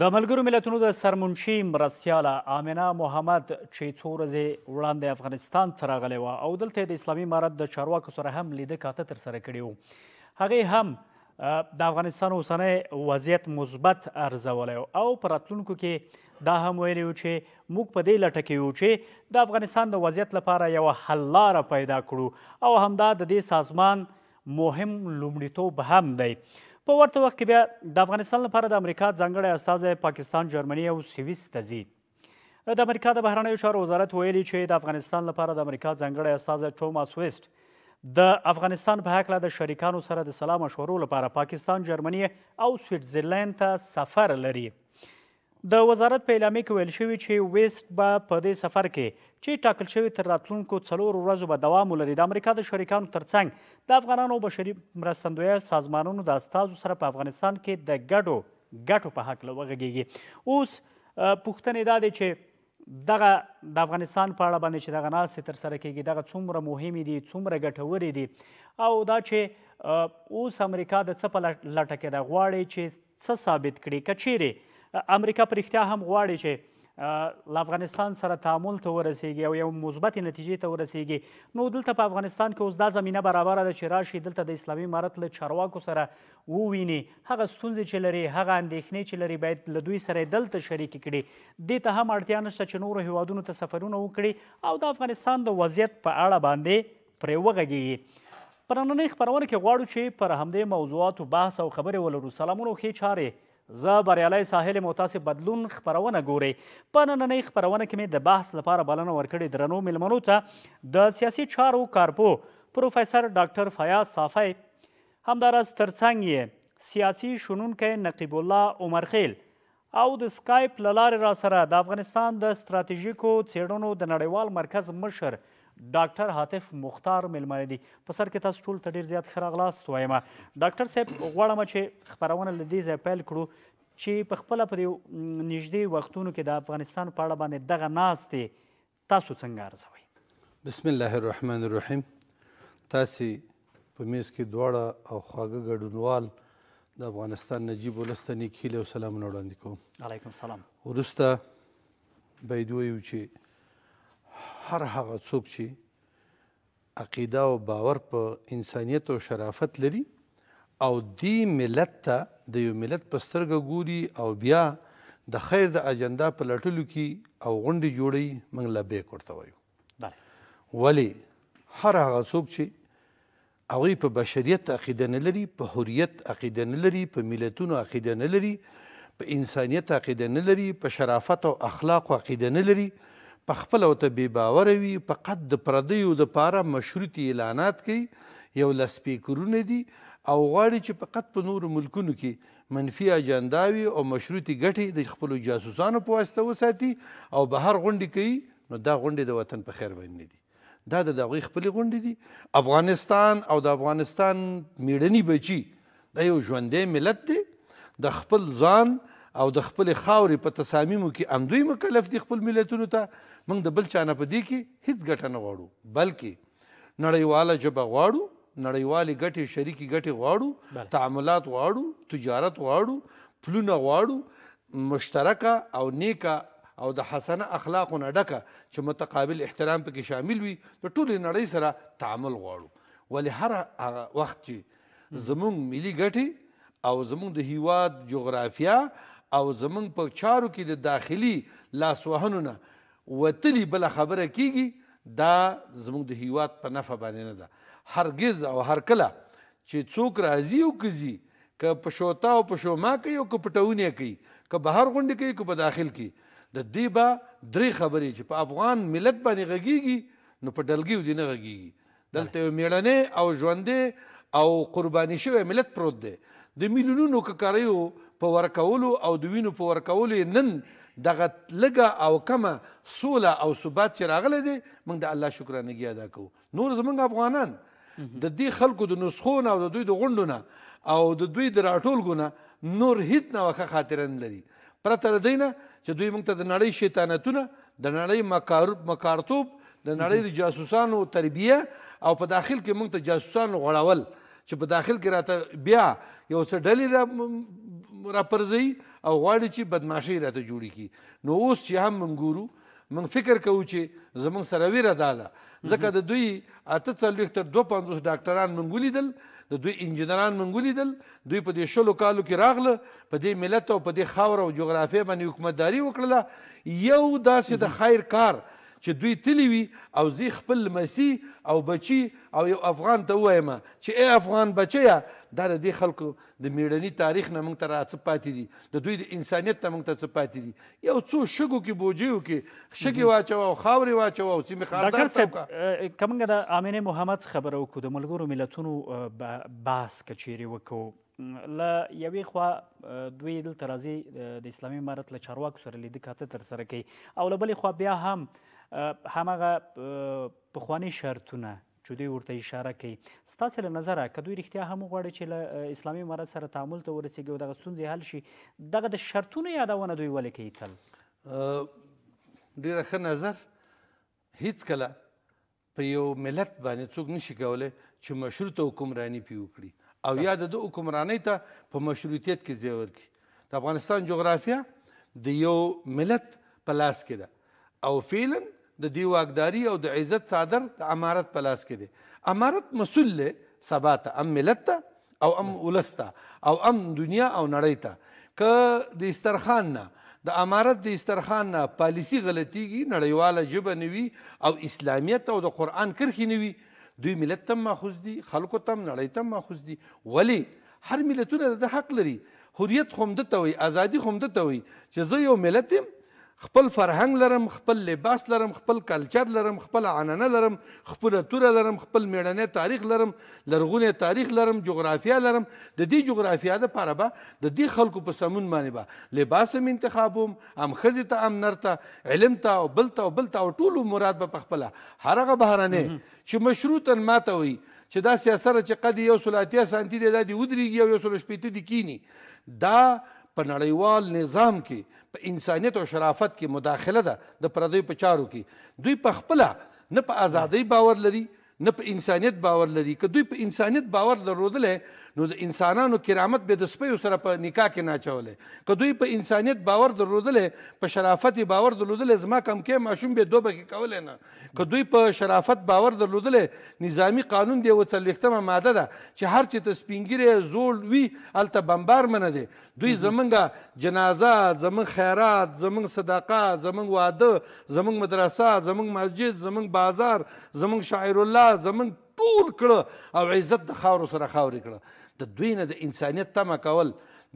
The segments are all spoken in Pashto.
د ملګرو ملتونو د سرمنشي مرستیاله امینه محمد چې څو ورځې وړاندې افغانستان ته راغلی وه او دلته د اسلامي امارت د چارواکو سره هم لیده کاته ترسره کړې وو هغې هم د افغانستان اوسنی وضعیت مثبت ارزولی او په راتلونکو کې دا هم ویلی وو چې موږ په دې لټه کې یو چې د افغانستان د وضعیت لپاره یوه حل لاره پیدا کړو او همدا د دې سازمان مهم لومړیتوب هم دی په ورته وخت کې بیا د افغانستان لپاره د امریکا ځانګړی استازی پاکستان جرمني او سویس ته ځي د امریکا د بهرنیو چارو وزارت ویلي چې د افغانستان لپاره د امریکا ځانګړی استازی ټوماس ویسټ د افغانستان په هکله د شریکانو سره د سلا مشورو لپاره پاکستان جرمني او سویټزرلند ته سفر لري د وزارت په اعلامیه کې ویل شوی چې ویست به په دې سفر کې چې ټاکل شوی تر راتلونکو څلور ورځو به دوام ولري د امریکا د شریکانو ترڅنګ د افغانانو بشري مرستندویه سازمانونو د استازو سره په افغانستان کې د ګډو ګټو په هکله وغږیږي اوس پوښتنې دا دی چې دغه د افغانستان په اړه باندې چې دغه ناستې ترسره کیږي دغه څومره مهمې دي څومره ګټورې دي او دا چې اوس امریکا د څه په لټه کې ده غواړي چې څه ثابت کړي که چیرې امریکا په رښتیا هم غواړي چې له افغانستان سره تعامل ته ورسیږي او یو مثبت نتیجې ته ورسیږي نو دلته په افغانستان کې اوس دا زمینه برابره ده چې راشي دلته د اسلامي امارت له چارواکو سره وویني هغه ستونزې چې لري هغه اندېښنې چې لري باید له دوی سره دلته شریکې کړي دې ته هم اړتیا نشته چې نورو هیوادونو ته سفرونه وکړي او د افغانستان د وضعیت په اړه باندې پرې وغږیږي په نننۍ خپرونه کې غواړو چې پر همدې موضوعاتو بحث او خبرې ولرو سلامونه ښې چارې زه بریالی ساحل مو تاسې بدلون خپرونه ګورئ په نننۍ خپرونه کې مې د بحث لپاره بلنه ورکړې درنو میلمنو ته د سیاسي چارو کارپو پروفیسر ډاکټر فیاض صافی همداراز ترڅنګ یې سیاسي شنونکی نقیب الله عمرخیل او د سکایپ له لارې را سره د افغانستان د ستراتیژیکو څیړنو د نړیوال مرکز مشر ډاکټر حاتف مختار ملمانه دي په سر کې تاسو ټول ته ډیر زیات خراغلاست وایم ډاکټر صاحب غواړم چې خبرونه لدې ځای پیل کړو چې په خپل پر نږدې وختونو کې د افغانستان په اړه باندې دغه ناستې تاسو څنګه ارزوي بسم الله الرحمن الرحیم تاسو په میز کې دواړه او خواږه ګډونوال د افغانستان نجیب ولستنی کیله سلام وړاندې کوم علیکم سلام ورسته باید ویو چې هر هغه څوک چې عقیده او باور په انسانیت او شرافت لري او دی ملت ته د یو ملت په سترګه ګوري او بیا د خیر د اجندا په لټلو کې او غونډې جوړي موږ لا بیک ورته وایو ولی هر هغه څوک چې هغوی په بشریت عقیده نه لري په حریت عقیده نه لري په ملتونو عقیده نه لري په انسانیت عقیده نه لري په شرافت او اخلاق عقیده نه لري په خپل او ته بې باوره وي فقط د پردیو دپاره مشروطې اعلانات کوي یو لسپیکرونه دي او غواړي چې فقط په نورو ملکونو کې منفي اجنډاوي او مشروطي ګټې د خپلو جاسوسانو په واسطه وساتي او بهر غونډې کوي نو دا غونډې د وطن په خیر باندې نه دي دا د هغوی خپلې غونډې دي افغانستان او د افغانستان میړني بچي دا یو ژوندی ملت دی د خپل ځان او د خپل خاورې په تصامیمو کې اندوی مکلف دي خپل ملتونو ته موږ د بل چا نه په دې کې هیڅ ګټه نه غواړو بلکې نړیواله ژبه غواړو نړیوالې ګټې شریکي ګټې غواړو تعاملات غواړو تجارت غواړو پلونه غواړو مشترکه او نیکه او د حسنه اخلاقو نه ډکه چې متقابل احترام پکې شامل وي د ټولې نړۍ سره تعامل غواړو ولې هر هغه وخت چې زموږ ملي ګټې او زموږ د هیواد جغرافیه او زمونږ په چارو کې د داخلي لاسوهنو نه وتلي بله خبره کیږي دا زمونږ د هیواد په نفع باندې نه ده هرگز او هر کله چې څوک راځي او کزي که په شوتا او په شوما کوي او که پټونه کوي که بهر غونډه کوي که په داخل کې د دې به درې خبرې چې په افغان ملت باندې غږیږي نو په ډلګي ودي نه غږیږي دلته یو میړنی او ژوندې او قرباني شوی ملت پروت دی د میلیونونو ککاریو په ورکولو او د وینو په ورکولو نن دغه لګه او کمه سوله او ثبات چې راغلی دی موږ د الله شکرانګي ادا کوو نور زمونږ افغانان د دې خلکو د نسخو نه او د دوی د غونډو نه او د دوی د راټولګو نه نور هیڅ نه وخه خاطره نه لري پرته له دی نه چې دوی موږ ته د نړۍ شیطانتونه د نړۍ مکار مکارتوب د نړۍ د جاسوسانو تربیه او په داخل کې موږ ته جاسوسان غوړول چې په داخل کې راته بیا یو څه ډلې راپرځي او غواړي چې بدمعشي راته جوړي کی نو اوس چې هم موږ ګورو موږ فکر کوو چې زموږ سره ویره دا ده ځکه د دوی اته څلوېښت تر دوه پنځوس ډاکټران موږ ولیدل د دوی انجینران موږ ولیدل دوی په دې شلو کالو کې راغله په دې ملت او په دې خاور او جغرافیه باندې حکومتداري وکړله یو داسې د خیر کار چې دوی تلی وي او زی خپل مسی او بچی او یو افغان ته وایم چې ای افغان بچیا دا د خلکو د میړنی تاریخ نه موږ ته راڅ پاتې دي د دوی د انسانیت ته موږ ته څه پاتې دي یو څو شګو کې بوجیو کې شګي واچو او خاوري واچو او سیمه خاردار څوک کومګه د امینه محمد خبرو کو د ملګرو ملتونو بحث کچيري وکړو له یوې خوا دوی دلته راځي د اسلامي امارت له چارواکو سره لیدکاته تر سره کوي او له بلې خوا بیا هم همغه پخوانی شرطونه چې دوی ورته اشاره کوي ستاسو له نظره که دوی رښتیا هم غواړي چې له اسلامي امارت سره تعامل ته ورسیږي او دغه ستونزې حل شي دغه د شرطونو یادونه دوی ولې کوي تل ډېره ښه نظر هیڅکله په یو ملت باندې څوک نشي کولی چې مشروطه حکمراني پې وکړي او یا د ده حکمرانۍ ته په مشروطیت کې ځای ورکړي د افغانستان جغرافیه د یو ملت په لاس کې ده او فعلا د دې واګداري او د عزت صادر د امارت په لاس کې دی امارت مسول له سبا ته ام ملت ته او ام ولستا او ام دنیا او نړۍ ته ک د استرخان نه د امارت د استرخان نه پالیسی غلطیږي نړیواله ژبه نوي او اسلامیت او د قران کرخي نوي دوی ملت تم ماخوذ دي خلکو تم نړۍ تم ماخوذ دي ولی هر ملتونه د حق لري حریت خو هم دته وي ازادي خو هم دته وي چې زه یو ملت یم خپل فرهنګ لرم خپل لباس لرم خپل کلچر لرم خپل عنانه لرم خپل توره لرم خپل میړنی تاریخ لرم لرغونی تاریخ لرم جغرافیا لرم د دې جغرافیا دپاره به د دې خلکو په سمون باندې به لباس هم انتخابوم هم ښځې ته هم نر ته علم ته او بل ته او بل ته او ټولو مراد به په خپله هر هغه بهرنی چې مشروطا ماته وایي چې دا سیاست چې قد یو سل اتیا سانتي دی دا دې ودرېږي او یو سل شپېته دې کینی دا په نړیوال نظام کې په انسانیت او شرافت کې مداخله ده د پردیو په چارو کې دوی په خپله نه په ازادۍ باور لري نه په انسانیت باور لري که دوی په انسانیت باور درلودلی نو د انسانانو کرامت به د سپیو سره په نکاح کې نه چولې که دوی په انسانیت باور درلودلې په شرافت باور درلودلې زما کم کې ماشوم به دوبه کې کولې نه که دوی په شرافت باور درلودلې نظامی قانون دی وڅلوختمه ماده ده چې هر چې ته سپینګری زول وي هلته بمبار منه دی دوی زمونږه جنازه زمونږ خیرات زمونږ صدقه زمونږ واده زمونږ مدرسه زمونږ مسجد زمونږ بازار زمونږ شاعر الله زمونږ ټول کړه او عزت د خاورو سره خاورې کړه د دوی نه د انسانیت تمه کول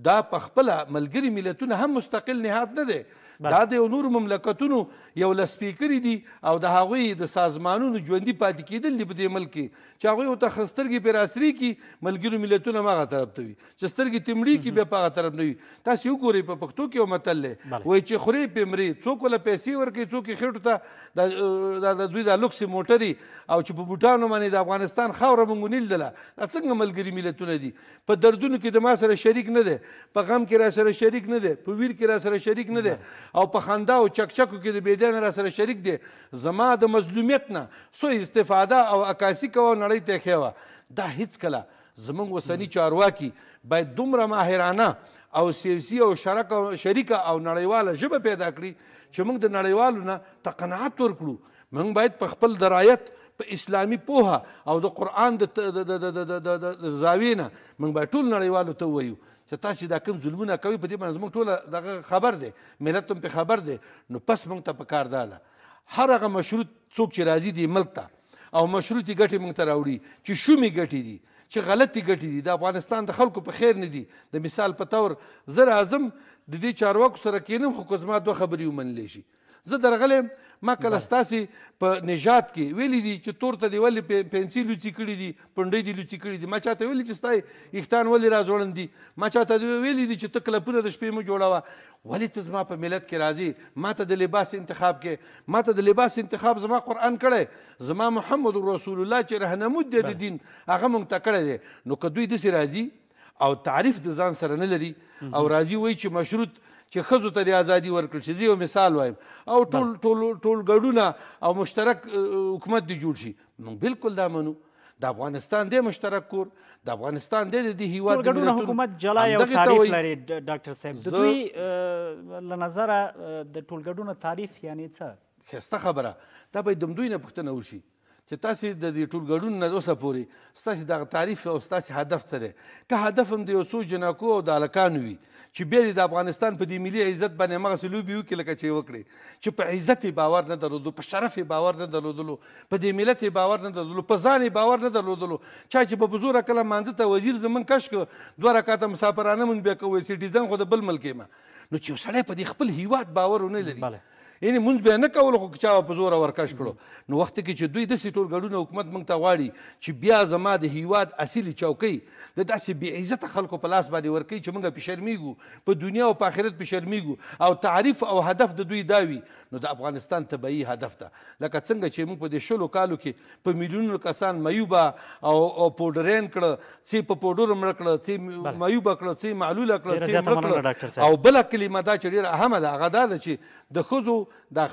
دا په خپله ملګري ملتونه هم مستقل نهاد نه دی دا د یو نور مملکتونو یو لسپیکري دي او د هغوی د سازمانونو ژوندي پاتې کیدل دي په دې ملک کې چې هغوی ورته ښه سترګې پرې راسري کړي ملګرو ملتونه هم هغه طرف ته وي چې سترګې تمړي کړي بیا په هغه طرف نه وي تاسې وګورئ په پښتو کې یو متل دی وایي چې خورې پې مرې څوک له پیسې ورکوي څوک یې خېټو ته د دوی دا لوکسې موټرې او چې په بوټانو باندې د افغانستان خاوره مونږ نیلدله دا څنګه ملګري ملتونه دي په دردونو کې د ما سره شریک نه دی په غم کې را سره شریک نه دی په ویر کې را سره شریک نه دی او په خندا او چکچکو کې د بيدین را سره شریک دي زما د مظلومیت نه سو استفاده او عکاسی کوو نړۍ ته خېوه دا هیڅ کله زمونږ وسنی چارواکي باید دومره ماهرانه او سیاسي او شرک شریکه او نړیواله ژبه پیدا کړي چې موږ د نړیوالو نه ته قناعت ورکړو موږ باید په خپل درایت په اسلامي پوهه او د قران د زاویې نه موږ باید ټول نړیوالو ته ووایو چې تاسو دا کوم ظلمونه کوي په دې باندې موږ ټول دغه خبر دی ملت هم په خبر دی نو پس موږ ته پکار ده هر هغه مشروط څوک چې راځي دی ملک ته او مشروطي ګټې موږ ته راوړي چې شومې ګټې دي چې غلطي ګټې دي د افغانستان د خلکو په خیر نه دي د مثال په تور زه راځم د دې چارواکو سره کینم خو که زما دوه خبرې ومنلی شي زه درغلم ما کله ستاسې په نجات کې ویلی دي چې تور ته دې ولې پنسي لوڅې کړي دي پنډۍ دې لوڅې کړي دي ما چاته ویلي چې ستا ویښتان ولې را ځوړند دي ما چاته ویلي دي چې ته کلپونه د شپې مه جوړوه ولې ته زما په ملت کې راځي ما ته د لباس انتخاب کې ما ته د لباس انتخاب زما قرآن کړی زما محمد رسول الله چې رهنمود دی د دین هغه موږ ته کړی دی نو که دوی داسې راځي او تعریف د ځان سره نه لري او راځي وایي چې مشروط چې خزو ته د ازادي ورکړل شي زه یو مثال وایم او ټول ټول ټول ګډونه او مشترک حکومت دی جوړ شي موږ بالکل دا منو د افغانستان د مشترک کور د افغانستان د د هیواد ګډونه حکومت جلا یو تعریف لري ډاکټر صاحب د دوی له نظره د ټولګډونه تعریف یعنی څه خسته خبره دا به د دوی نه پښتنه وشي چې تاسو د دې ټول ګډون نه اوسه پوري تاسو دغه تعریف او تاسو هدف څه دی که هدف هم د یو څو جناکو او د الکانو وي چې بیا د افغانستان په دې ملي عزت باندې مغه سلوبي وکړي لکه چې وکړي چې په عزت باور نه درلودو په شرف باور نه درلودلو په دې ملت باور نه درلودلو په ځان باور نه درلودلو چا چې په بزوره کله مانځ ته وزیر زمون کش کو دوه رکعاته مسافرانه مونږ بیا کوي سټیزن خو د بل ملک ما نو چې وسړی په دې خپل هیواد باور نه لري یعنی مونږ به نه کول خو چا په زور ورکش کړو نو وخت کې چې دوی د سټور ګډونه حکومت مونږ ته واړي چې بیا زما د هیواد اصلي چوکۍ د داسې بې عزته خلکو په لاس باندې ورکړي چې مونږ په شرمېږو په دنیا او په آخرت په شرمېږو او تعریف او هدف د دوی داوي نو د افغانستان طبيعي هدف ده لکه څنګه چې موږ په دې شلو کالو کې په میلیونو کسان مایوبه او او پودرین کړه چې په پودور مړ کړه چې مایوبه کړه چې معلوله کړه چې او بل کلمه دا چې ډیره اهمه ده هغه دا ده چې د خزو د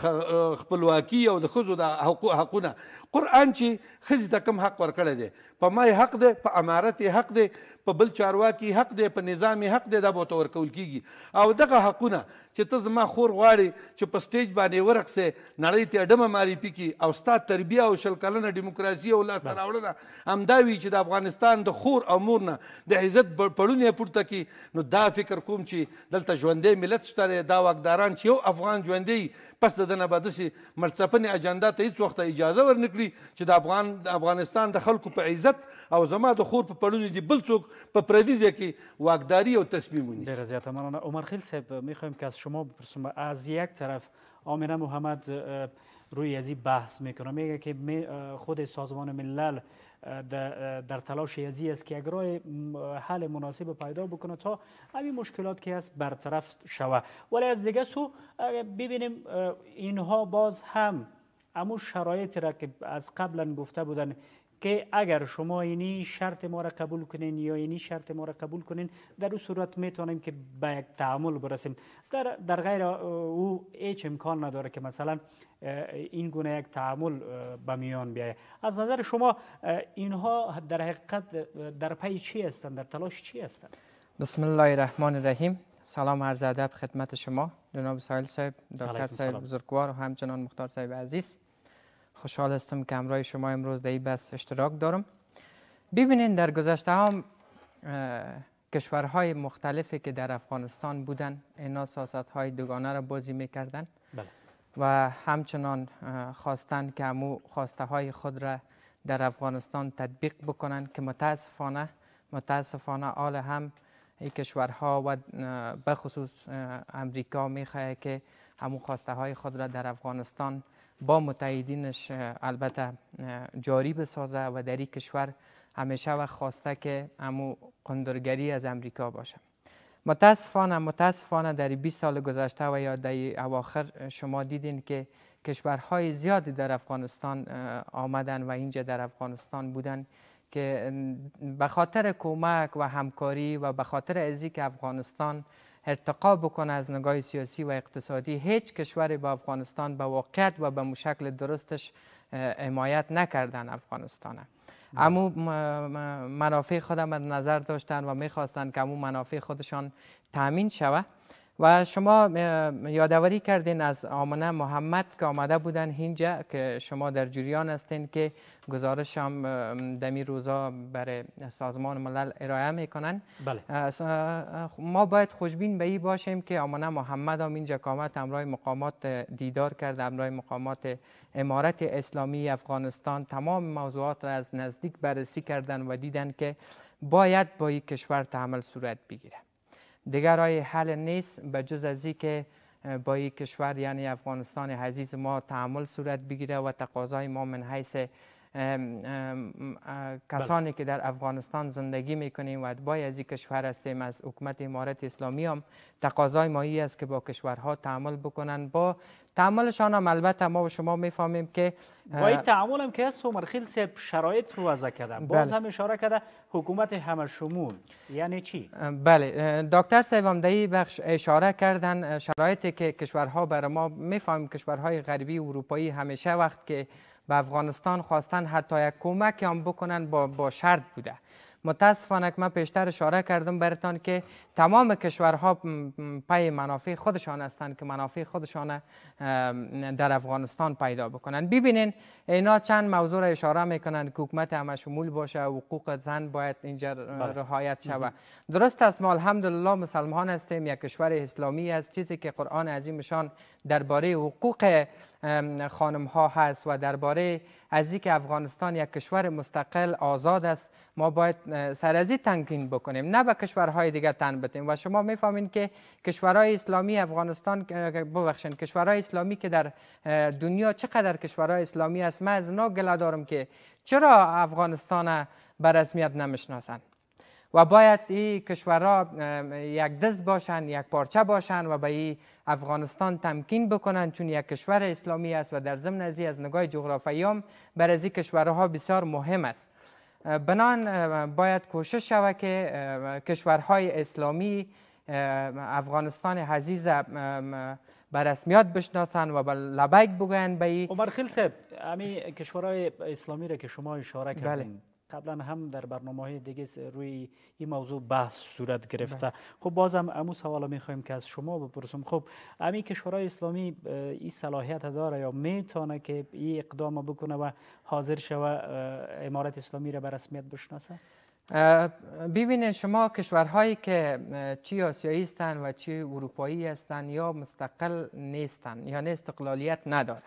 خپلواکي او د ښځو د حقونه قرآن چې ښځې ته کوم حق ورکړی دی په ما حق دی په امارت حق دی په بل چارواکي حق دی په نظام حق دی دا به ورته ورکول کیږي او دغه حقونه چې ته زما خور غواړې چې په سټیج باندې ورقصې نړۍ ته ډمه ماري پیکي او ستا تربیه او شل کلنه ډیموکراسي او لاسته راوړنه همدا وي چې د افغانستان د خور او مور نه د عزت پړونې پورته کی نو دا فکر کوم چې دلته ژوندی ملت شته دا واکداران چې یو افغان ژوندی پس د دنه بعد سي مرڅپنې اجنډا ته هیڅ وخت اجازه ورنکړي چې د افغان د افغانستان د خلکو په عزت او زما د خور په پړونی دی بل څوک په پردیزه کې واکداری او تصمیم ونیسي ډیره زیاته مننه عمر خیل صاحب میخوایم که از شما بپرسم از یک طرف آمینه محمد روی از این بحث میکنه میگه که خود سازمان ملل در تلاش یزی است که اگر حل مناسب پیدا بکنه تا همین مشکلات که هست برطرف شوه ولی از دیگه سو ببینیم اینها باز هم امو شرایطی را که از قبلا گفته بودن که اگر شما اینی شرط ما را قبول کنین یا اینی شرط ما را قبول کنین در او صورت میتونیم که به یک تعامل برسیم در, در غیر او هیچ امکان نداره که مثلا این گونه یک تعامل به میان بیایه از نظر شما اینها در حقیقت در پی چی هستند در تلاش چی هستند بسم الله الرحمن الرحیم سلام عرض ادب خدمت شما جناب سایل صاحب دکتر صاحب بزرگوار و همچنان مختار صاحب عزیز خوشحال هستم که همراه شما امروز در این بس اشتراک دارم ببینین در گذشته هم کشورهای مختلفی که در افغانستان بودن اینا سیاست های دوگانه را بازی میکردن بله. و همچنان خواستن که امو خواسته های خود را در افغانستان تطبیق بکنن که متاسفانه متاسفانه آل هم این کشورها و بخصوص امریکا میخواه که همون خواسته های خود را در افغانستان با متحدینش البته جاری بسازه و در این کشور همیشه و خواسته که امو قندرگری از امریکا باشه متاسفانه متاسفانه در 20 سال گذشته و یا در اواخر شما دیدین که کشورهای زیادی در افغانستان آمدن و اینجا در افغانستان بودن که به خاطر کمک و همکاری و به خاطر ازی که افغانستان ارتقا بکنه از نگاه سیاسی و اقتصادی هیچ کشوری به افغانستان به واقعیت و به مشکل درستش حمایت نکردن افغانستانه بله. اما منافع خودم نظر داشتن و میخواستن که امو منافع خودشان تامین شود. و شما یادآوری کردین از آمنه محمد که آمده بودن هینجا که شما در جریان هستین که گزارش هم دمی روزا برای سازمان ملل ارائه میکنن بله. ما باید خوشبین به ای باشیم که آمنه محمد هم اینجا کامت امرای مقامات دیدار کرد، امرای مقامات امارت اسلامی افغانستان تمام موضوعات را از نزدیک بررسی کردن و دیدن که باید با یک کشور تحمل صورت بگیره دیگر های حل نیست به جز از که با این کشور یعنی افغانستان عزیز ما تعامل صورت بگیره و تقاضای ما من حیث بله. کسانی که در افغانستان زندگی میکنیم و با از این کشور هستیم از حکومت امارت اسلامی هم تقاضای مایی است که با کشورها تعامل بکنن با تعاملشان هم البته ما و شما میفهمیم که با این تعامل هم که سومر شرایط رو وضع کرده باز بله. هم اشاره کرده حکومت همه شمول یعنی چی؟ بله دکتر صاحب هم در بخش اشاره کردن شرایطی که کشورها بر ما میفهمیم کشورهای غربی اروپایی همیشه وقت که به افغانستان خواستن حتی یک کمک هم بکنن با, با شرط بوده متاسفانه که من پیشتر اشاره کردم برتان که تمام کشورها پای منافع خودشان هستند که منافع خودشان در افغانستان پیدا بکنن ببینین اینا چند موضوع را اشاره میکنن که حکومت شمول باشه حقوق زن باید اینجا رهایت بله. شود درست است ما الحمدلله مسلمان هستیم یک کشور اسلامی است چیزی که قرآن عظیمشان درباره حقوق خانم ها هست و درباره از که افغانستان یک کشور مستقل آزاد است ما باید سر از تنکین بکنیم نه به کشورهای دیگه تن بتیم و شما میفهمین که کشورهای اسلامی افغانستان ببخشین کشورهای اسلامی که در دنیا چقدر کشورهای اسلامی است من از نا گله دارم که چرا افغانستان به رسمیت نمیشناسن؟ و باید این کشورها یک دست باشند یک پارچه باشند و به این افغانستان تمکین بکنن چون یک کشور اسلامی است و در ضمن از از نگاه جغرافیایی هم بر از این کشورها بسیار مهم است بنان باید کوشش شود که کشورهای اسلامی افغانستان عزیز به رسمیت بشناسند و لبیک بگویند به عمر خیل صاحب کشورهای اسلامی را که شما اشاره بله. کردین قبلا هم در برنامه های دیگه روی این موضوع بحث صورت گرفته بله. خب بازم امو سوال میخوایم که از شما بپرسم خب امی کشورای اسلامی این صلاحیت داره یا میتونه که این اقدام بکنه و حاضر شوه امارت اسلامی را به رسمیت بشناسه ببینید شما کشورهایی که چی آسیایی هستند و چی اروپایی هستند یا مستقل نیستن یعنی استقلالیت ندارن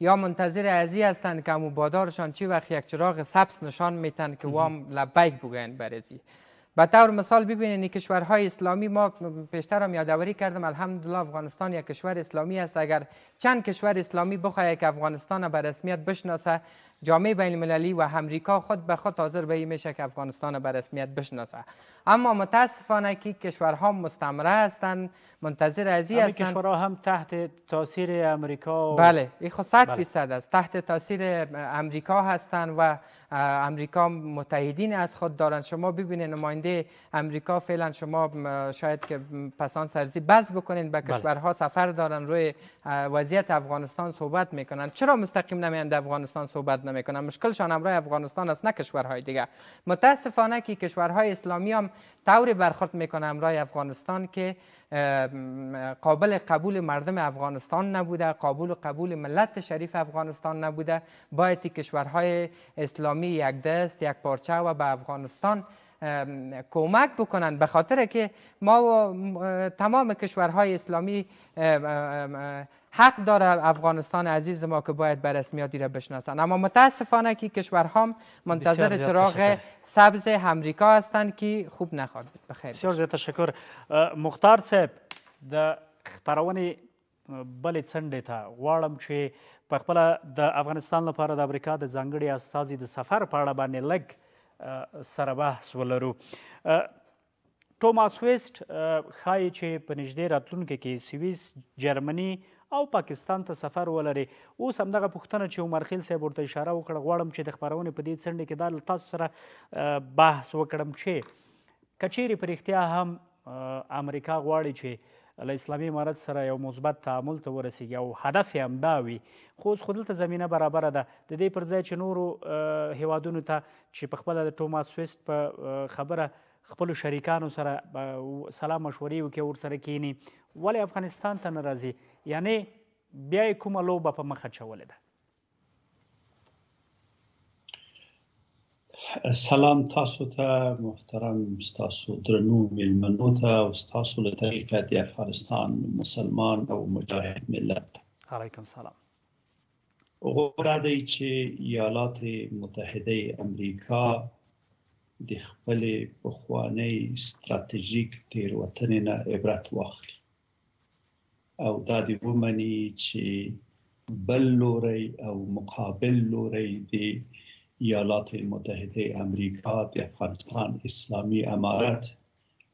یا منتظر ازی هستند که امو بادارشان چی وقت یک چراغ سبز نشان میتن که وام لبیک بگوین برزی به طور مثال ببینید کشورهای اسلامی ما پیشتر هم یادآوری کردم الحمدلله افغانستان یک کشور اسلامی است اگر چند کشور اسلامی بخواهد که افغانستان به رسمیت بشناسه جامعه بین المللی و امریکا خود به خود حاضر به این میشه که افغانستان به رسمیت بشناسه اما متاسفانه که کشورها مستمره هستند منتظر از این هستند کشورها هم تحت تاثیر امریکا و... بله این خود خب 100 بله. فیصد است تحت تاثیر امریکا هستند و امریکا متحدین از خود دارند شما ببینید نماینده امریکا فعلا شما شاید که پسان سرزی بز بکنین به بله. کشورها سفر دارن روی وضعیت افغانستان صحبت میکنن چرا مستقیم نمیاند افغانستان صحبت استفاده مشکل مشکلشان همراه افغانستان است نه کشورهای دیگه متاسفانه که کشورهای اسلامی هم طوری برخورد میکنه همراه افغانستان که قابل قبول مردم افغانستان نبوده قابل قبول ملت شریف افغانستان نبوده باید کشورهای اسلامی یک دست یک پارچه و به افغانستان کمک بکنن به خاطر که ما و تمام کشورهای اسلامی حق داره افغانستان عزیز ما که باید به رسمیاتی را بشناسند اما متاسفانه که کشورها منتظر چراغ سبز امریکا هستند که خوب نخواد بخیر بسیار زیاد تشکر مختار صاحب د خبرونه بلې څنډې ته غواړم چې په خپل د افغانستان لپاره د امریکا د ځانګړي استازي د سفر په اړه باندې لګ سره بحث ولرو ټوماس ویسټ ښایي چې په نږدې راتلونکي کې سویس جرمني او پاکستان ته سفر ولري اوس همدغه پوښتنه چې عمر خیل صاحب ورته اشاره وکړه غواړم چې د خپرونې په دې څنډې کې دا له تاسو سره بحث وکړم چې که چیرې په رښتیا هم امریکا غواړي چې له اسلامي امارت سره یو مثبت تعامل ته ورسیږي او هدف یې همدا وي خو اوس خو دلته زمینه برابره ده د دې پر ځای چې نورو هیوادونو ته چې پخپله د ټوماس سویسټ په خبره خپل شریکانو سره سلام مشورې وکړي ورسره کینی ولې افغانستان ته ناراضي یعنی بیا کومه لوبه په مخه چولې ده سلام تاسو ته محترم تاسو درنو ملمنو ته او تاسو له طریقه د افغانستان مسلمان او مجاهد ملت علیکم سلام غوړه دی چې ایالات متحده امریکا د خپلې پخوانۍ ستراتیژیک تیروتنې نه عبرت واخلي او دا د ومني چې بل لوري او مقابل لوري دی ایالات متحده امریکا د افغانستان اسلامي امارت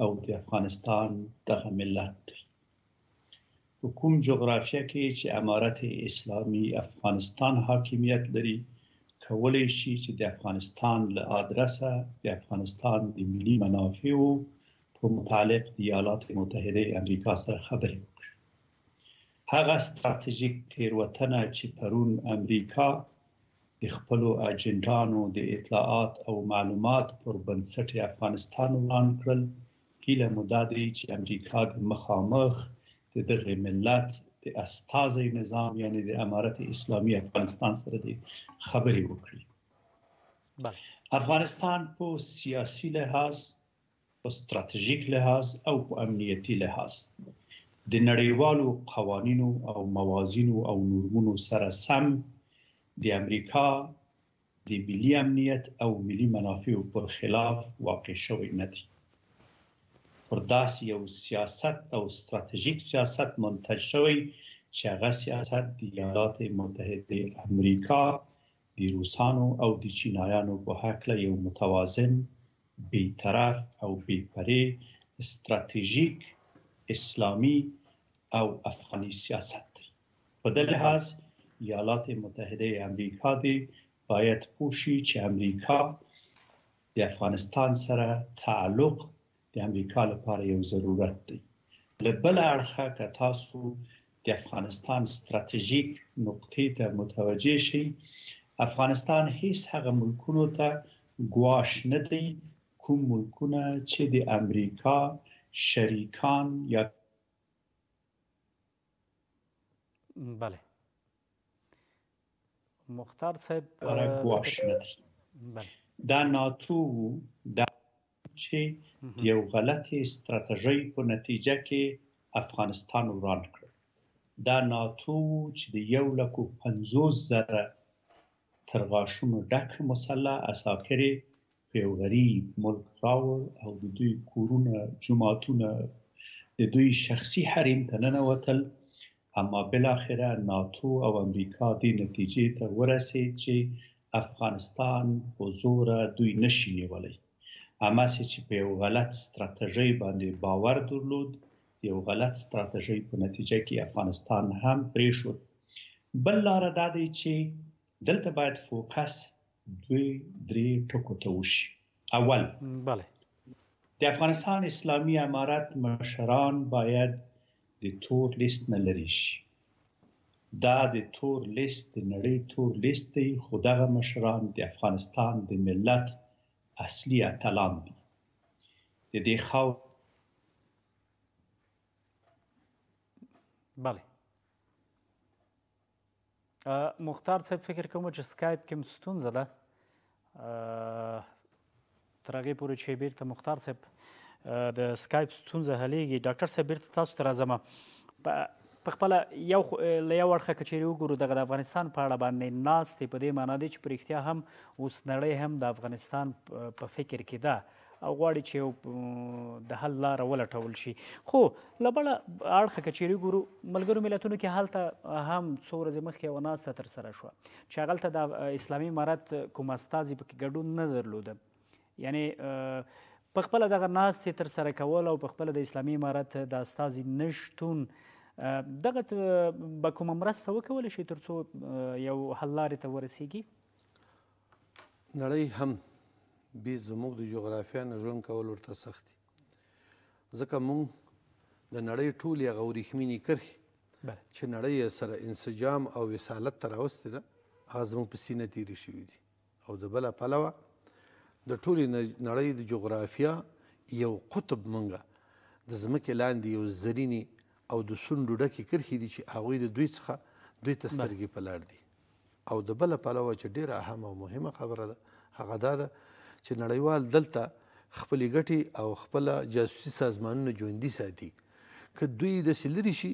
او د افغانستان دغه ملت دی په کوم جغرافیه کې چې امارت اسلامي افغانستان حاکمیت لري کولی شي چې د افغانستان له ادرسه د افغانستان د ملي منافعو په متعلق د ایالات متحده امریکا سره خبرې وکړي هغه ستراتیژیک تیروتنه چې پرون امریکا د خپل اجنډانو د اطلاعات او معلومات پر بنسټ افغانستان وړاندې کړل کله مدده چې امریکا د مخامخ د دغه ملت د استازي نظام یعنی د امارت اسلامي افغانستان سره دی خبري وکړي بله افغانستان په سیاسي لحاظ په ستراتیژیک لحاظ او په امنیتی لحاظ د نړیوالو قوانینو او موازینو او نورمونو سره سم د امریکا د ملي امنیت او ملي منافعو پر خلاف واقع شوی نه دی پر داسې یو سیاست او ستراتیژیک سیاست منتج شوی چې هغه سیاست د ایالات متحده امریکا د روسانو او د چینایانو په هکله یو متوازن بیطرف او بیپرې ستراتیژیک اسلامی او افغاني سیاست دی په دې لحاظ ایالات متحده امریکا دی باید پوښي چې امریکا د افغانستان سره تعلق د امریکا لپاره یو ضرورت دی لبل اړخه که تاسو د افغانستان ستراتیژیک نقطې ته متوجه شئ افغانستان هیڅ هغه ملکونو ته ګواښ نه دی کوم ملکونه چې د امریکا شریکان یا بله مختار صاحب ګواښ نه دی بله دا ناتو دا چې د یو غلطي ستراتیژۍ په نتیجه کې افغانستان وران کړ دا ناتو چې د یو لکو 50 زره تر غاښونو ډک مسله اساکرې په یو غریب ملک راوړ او د دوی کورونه جماعتونه د دوی شخصي حریم ته ننوتل اما بالاخره ناتو او امریکا دې نتیجې ته ورسېد چې افغانستان په زور دوی نشي نیولای هماسې چې په یو غلط ستراتیژي باندې باور درلود یو غلط ستراتیژي په نتیجه کې افغانستان هم پرې شو بل لار دا دی چې دلته باید فوکس دوی درې ټکو ته وشي اول bale د افغانستان اسلامي امارت مشران باید د تور لیست نه لري شي دا د تور لیست د نړۍ تور لیست دی خو دغه مشران د افغانستان د ملت اصلي اتلان دي د دې خاو بله مختار صاحب فکر کوم چې سکایپ کې مستونزه ده تر هغه پورې چې بیرته مختار صاحب د سکایپ ستونزه حلېږي ډاکټر صاحب بیرته تاسو ته راځم په خپل یو له یو ورخه کچېری وګورو دغه د افغانستان په اړه باندې ناس ته په دې معنی دی چې پرختیا هم اوس نړۍ هم د افغانستان په فکر کې ده او غواړي چې د حل لار ولټول شي خو لبل اړخه کچيري ګورو ملګرو ملتونو کې حالت هم څو ورځې مخکې و ناس تر سره شو چې هغه د اسلامي امارات کوم استاذي پکې ګډون نه درلوده یعنی په خپل دغه ناس تر سره کول او په خپل د اسلامي امارات د استاذي نشتون دغه به کومه مرسته وکولی شي تر څو یو حل لارې ته ورسیږي نړۍ هم بې زموږ د جغرافیا نه ژوند کول ورته سخت دي ځکه موږ د نړۍ ټولې هغه وریښمینې کرښې چې نړۍ سره انسجام او وصالت ته راوستې ده هغه زموږ په سینه تېرې شوي دي او د بله پلوه د ټولې نړۍ د جغرافیا یو قطب منګه د ځمکې لاندې یو زرینې او د سونډو ډکې کرښې دي چې هغوی د دوی څخه دوی ته سترګې په لاړ دي او د بله پلوه چې ډېره اهم او مهمه خبره ده هغه دا ده چې نړیوال دلته خپلې ګټې او خپله جاسوسي سازمانونه ژوندي ساتي که دوی داسې لرې شي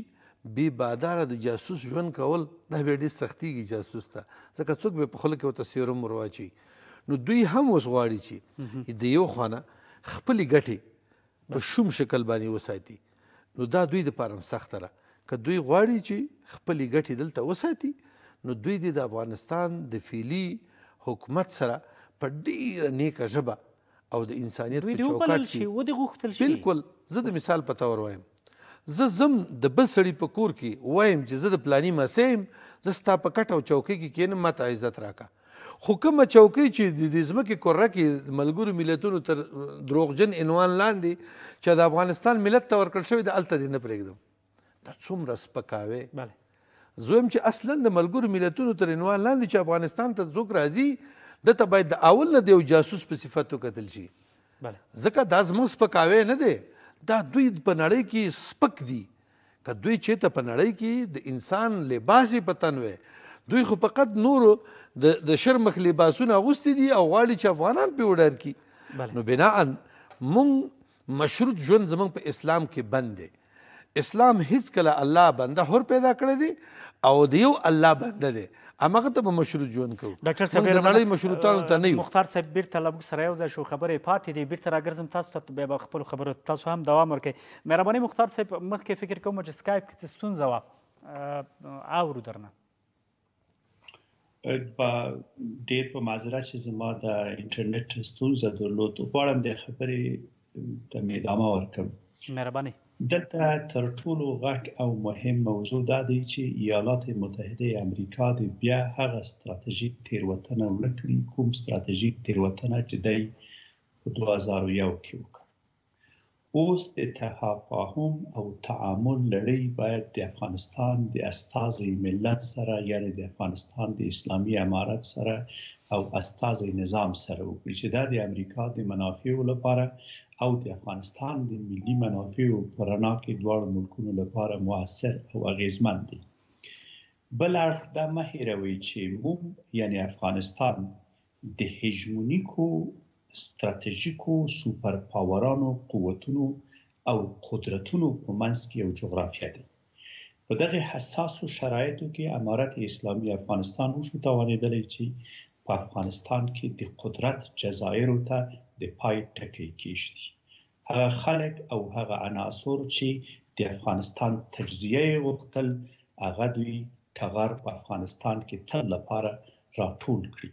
بې باداره د جاسوس ژوند کول دا بیا ډېر سختیږي جاسوس ته ځکه څوک به په خوله کې ورته سیروم ور واچوي نو دوی هم اوس غواړي چې د یو خوا نه خپلې ګټې په شوم شکل باندې وساتي نو دا دوی د پاره سخته ده که دوی غواړي چې خپلې ګټې دلته وساتي نو دوی د افغانستان د فعلي حکومت سره په ډیره نیکه ژبه او د انسانیت په چوکاټ کې بالکل زه د مثال په تور وایم زه زم د بل سړي په کور کې وایم چې زه د پلاني مسیم زه ستا په کټ او چوکۍ کې کینم ماته عزت راکړه خو کومه چوکۍ چې د ځمکې کره کې ملګرو ملتونو تر دروغجن عنوان لاندې چې د افغانستان ملت ته ورکړل شوی د هلته دې نه پرېږدم دا څومره سپکاوی زه وایم چې اصلا د ملګرو ملتونو تر عنوان لاندې چې افغانستان ته څوک راځي دته باید د اول نه د یو جاسوس په صفت وکتل شي ځکه دا زموږ سپکاوی نه دی دا دوی په نړۍ کې سپک دي که دوی چېرته په نړۍ کې د انسان لباس یې په تن وی دوی خو فقط نورو د د شرمخ لباسونه اغوستي دي او غواړي چې افغانان پې وډار کړي نو بناء مونږ مشروط ژوند زمونږ په اسلام کې بند دی اسلام هیڅ کله الله بنده هر پیدا کړی دی او دیو الله بنده دی امغه ته به مشروط ژوند کوو ډاکټر صاحب د نړۍ مشروطانو ته نه یو مختار صاحب بیرته له موږ سره یو ځای شو خبرې پاتې دي بیرته راګرځم تاسو ته بیا به خپلو خبرو تاسو هم دوام ورکړئ مهرباني مختار صاحب مخکې فکر کوم چې سکایپ کې څه ستونزه وه اورو درنه په ډېر په معذرت چې زما د انټرنیټ ستونزه درلود غواړم د خبرې ته مې ادامه ورکړم مهرباني دلته تر ټولو غټ او مهم موضوع دا دی چې ایالات متحده امریکا د بیا هغه ستراتیژیک تیروتنه وکړي کوم ستراتیژیک تیروتنه چې دی په 2001 کې وکړه اوس د تفاهم او تعامل لړۍ باید د افغانستان د استازي ملت سره یعنی د افغانستان د اسلامي امارت سره او استازي نظام سره وکړي چې دا د امریکا د منافعو لپاره او د افغانستان د ملي منافعو پر رڼا کې دواړو ملکونو لپاره موثر او اغیزمن دي بل اړخ دا مه هیروئ چې موږ یعنی افغانستان د هژمونیکو ستراتیژیکو سوپر پاورانو قوتونو او قدرتونو په منځ کې یو جغرافیه ده په دغه حساسو شرایطو کې امارت اسلامی افغانستان هم شو توانیدلی چې په افغانستان کې د قدرت جزایرو ته د پای ټکی کېشتي هغه خلک او هغه عناصر چې د افغانستان تجزیه وکتل هغه دوی تغار په افغانستان کې تل لپاره راټول کړي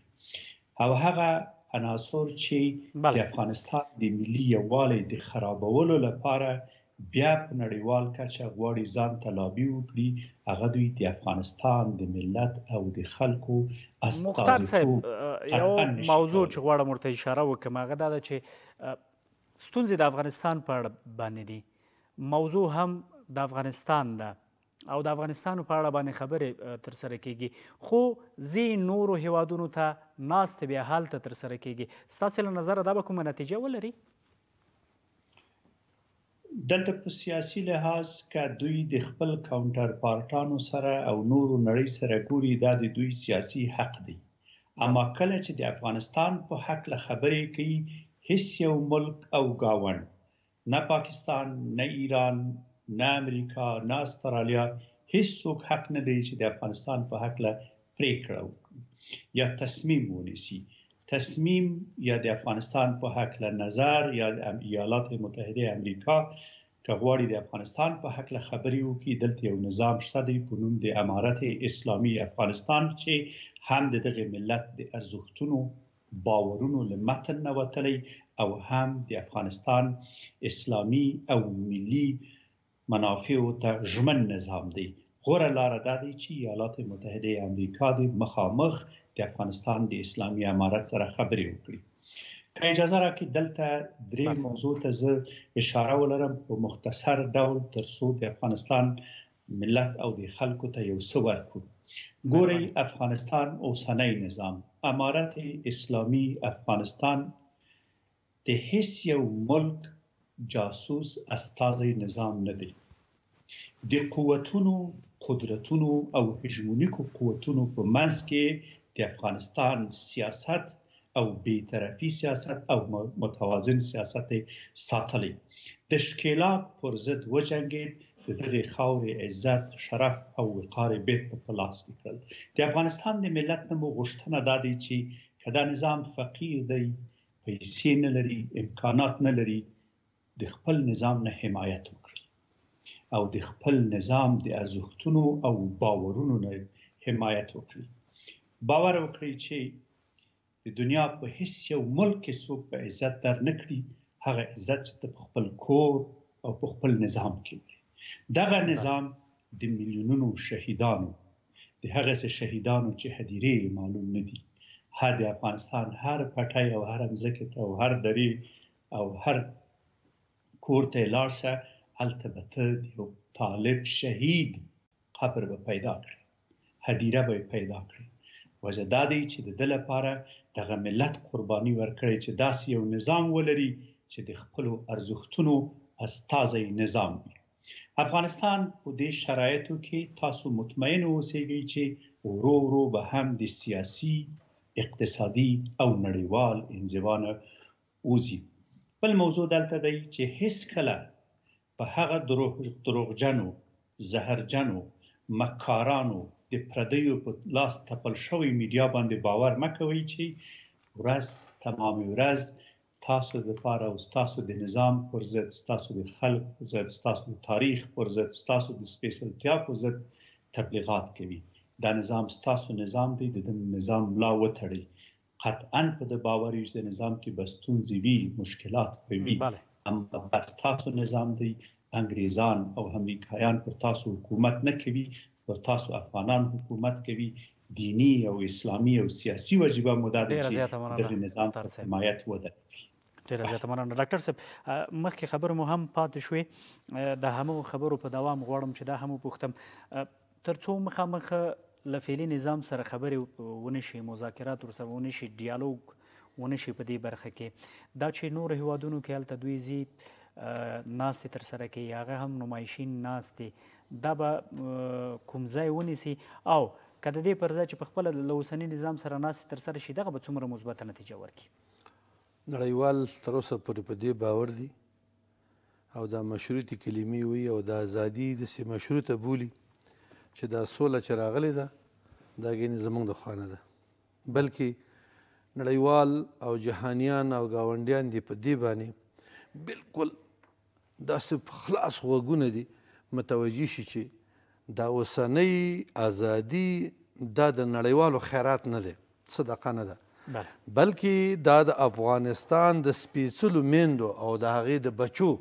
او هغه عناصر چې د افغانستان د ملي یووالي د خرابولو لپاره بیا په نړیوال کچه غواړي ځان ته لابي وکړي هغه دوی د افغانستان د ملت او د خلکو استازي یو موضوع چې غواړم ورته اشاره وکم هغه دا چې ستونزې د افغانستان په اړه باندې دي موضوع هم د افغانستان ده او د افغانستان په اړه باندې خبرې تر سره کیږي خو زی نورو هیوادونو ته ناست بیا حال ته تر سره کیږي ستاسو له نظر دا به کومه نتیجه ولري دلته په سیاسي لحاظ ک دوی د خپل کاونټر پارټانو سره او نورو نړۍ سره ګوري دا د دوی سیاسي حق دی اما کله چې د افغانستان په حق له خبرې کوي هیڅ یو ملک او گاوند نه پاکستان نه ایران نه امریکا نه استرالیا هیڅوک حق نه لري چې د افغانستان په حق له پریکړه یا تصمیم ونیسي تصمیم یا د افغانستان په حق له نظر یا د ایالات متحده امریکا که غواړي د افغانستان په حق له خبرې وکړي دلته یو نظام شته دی په نوم د امارت اسلامي افغانستان چې هم د دغه ملت د ارزښتونو باورونو لمتن نه وتلی او هم د افغانستان اسلامی او ملی منافعو ته ژمن نظام دی غوره لار دا دی چې ایالات متحده امریکا د مخامخ د افغانستان د اسلامي امارت سره خبرې وکړي که اجازه راکړي دلته درې موضوع ته زه اشاره ولرم په مختصر ډول تر څو د افغانستان ملت او د خلکو ته یو څه ورکړو ګوري افغانستان اوسنۍ نظام امارت اسلامی افغانستان د هیڅ یو ملک جاسوس استازي نظام نه دی د قوتونو قدرتونو او هژمونیکو قوتونو په منځ کې د افغانستان سیاست او بیطرفي سیاست او متوازن سیاست ساتلی د شکلات پر ضد وجنګید د دغه خاورې عزت شرف او وقار بیرته په لاس کې کړل د افغانستان د ملت نه مغشتنه دادی چې کدا نظام فقیر دی پیسې نه لري امکانات نه لري د خپل نظام نه حمایت وکړي او د خپل نظام د ارزښتونو او باورونو نه حمایت وکړي باور وکړي چې د دنیا په هیڅ یو ملک کې څوک په عزت در نه کړي هغه عزت چې په خپل کور او په خپل نظام کې وي دغه نظام د میلیونونو شهیدانو د هغه سه شهیدانو چې هدیره معلوم نه دي ها د افغانستان هر پټای او هر مزکه او هر درې او هر پورتیلاړ شه هلته به ته د یو طالب شهید قبر به پیدا کړي هدیره به پیدا کړي وجه دا دی چې د ده لپاره دغه ملت قرباني ورکړي چې داسې یو نظام ولري چې د خپلو ارزښتونو استازی نظام وي افغانستان په دې شرایطو کې تاسو مطمئن اوسئ چې ورو ورو به هم د سیاسي اقتصادي او نړیوال انزوا نه وځي بل موضوع دلته دی چې هیڅ کله په هغه دروغ دروغجنو زهرجنو مکارانو د پردیو په لاس تپل شوی میډیا باندې باور مکوئ چې ورځ تمام ورځ تاسو د پاره او تاسو د نظام پر ضد تاسو د خلق ضد تاسو د تاریخ پر ضد تاسو د سپیشلټیا پر ضد تبلیغات کوي دا نظام تاسو نظام دی د نظام لا وتړي قطعا په د باوري نظام کې به ستونزې وي مشکلات به وي اما پر تاسو نظام دی انګریزان او امریکایان پر تاسو حکومت نه کوي پر تاسو افغانان حکومت کوي دینی او اسلامی او سیاسي وجيبه مودا دي چې د نظام تر حمایت وده ډیره زیاته مننه ډاکټر صاحب مخکې خبر مو هم پاتې شوې د همو خبرو په دوام غواړم چې دا همو پوښتم ترڅو مخامخ له فعلي نظام سره خبرې ونشي مذاکرات ورسره ونشي ډیالوګ ونشي په دې برخه کې دا چې نور هیوادونو کې هلته دوی زی ناست تر سره کې هغه هم نمایشین ناست دا به کوم ځای ونیسي او کله دې پر ځای چې په خپل لوسنی نظام سره ناست تر سره شي دغه به څومره مثبت نتیجه ورکړي نړیوال تر اوسه پر دې باور دی او دا مشروطي کلمې وي او دا ازادي د سي مشروطه بولی چې دا سوله چې راغلې ده دا ګینې زموږ د خوا نه ده بلکې نړیوال او جهانیان او ګاونډیان دي په دې باندې بلکل داسې خلاص غوږونه دي متوجه شي چې دا اوسنۍ ازادي دا د نړیوالو خیرات نه دی صدقه نه ده بلکې دا د افغانستان د سپیڅلو میندو او د هغې د بچو